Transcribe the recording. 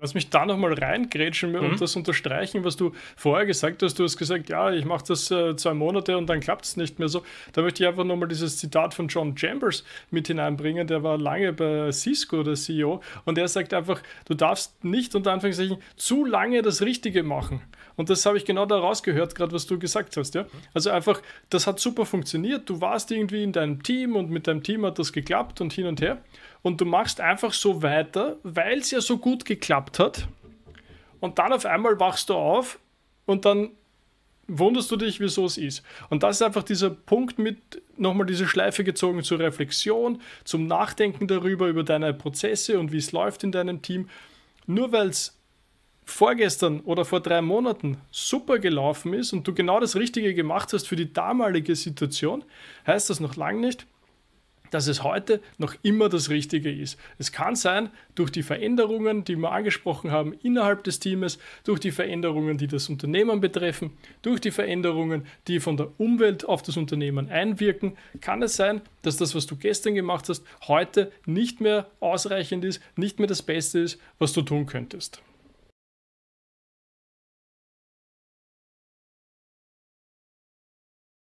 Lass mich da nochmal reingrätschen und mhm. das unterstreichen, was du vorher gesagt hast. Du hast gesagt, ja, ich mache das äh, zwei Monate und dann klappt es nicht mehr so. Da möchte ich einfach nochmal dieses Zitat von John Chambers mit hineinbringen. Der war lange bei Cisco, der CEO, und er sagt einfach, du darfst nicht unter Anführungszeichen zu lange das Richtige machen. Und das habe ich genau da rausgehört, gerade was du gesagt hast, ja. Also einfach, das hat super funktioniert. Du warst irgendwie in deinem Team und mit deinem Team hat das geklappt und hin und her. Und du machst einfach so weiter, weil es ja so gut geklappt hat. Und dann auf einmal wachst du auf und dann wunderst du dich, wieso es ist. Und das ist einfach dieser Punkt mit nochmal diese Schleife gezogen zur Reflexion, zum Nachdenken darüber, über deine Prozesse und wie es läuft in deinem Team. Nur weil es vorgestern oder vor drei Monaten super gelaufen ist und du genau das Richtige gemacht hast für die damalige Situation, heißt das noch lange nicht, dass es heute noch immer das Richtige ist. Es kann sein, durch die Veränderungen, die wir angesprochen haben innerhalb des Teams, durch die Veränderungen, die das Unternehmen betreffen, durch die Veränderungen, die von der Umwelt auf das Unternehmen einwirken, kann es sein, dass das, was du gestern gemacht hast, heute nicht mehr ausreichend ist, nicht mehr das Beste ist, was du tun könntest.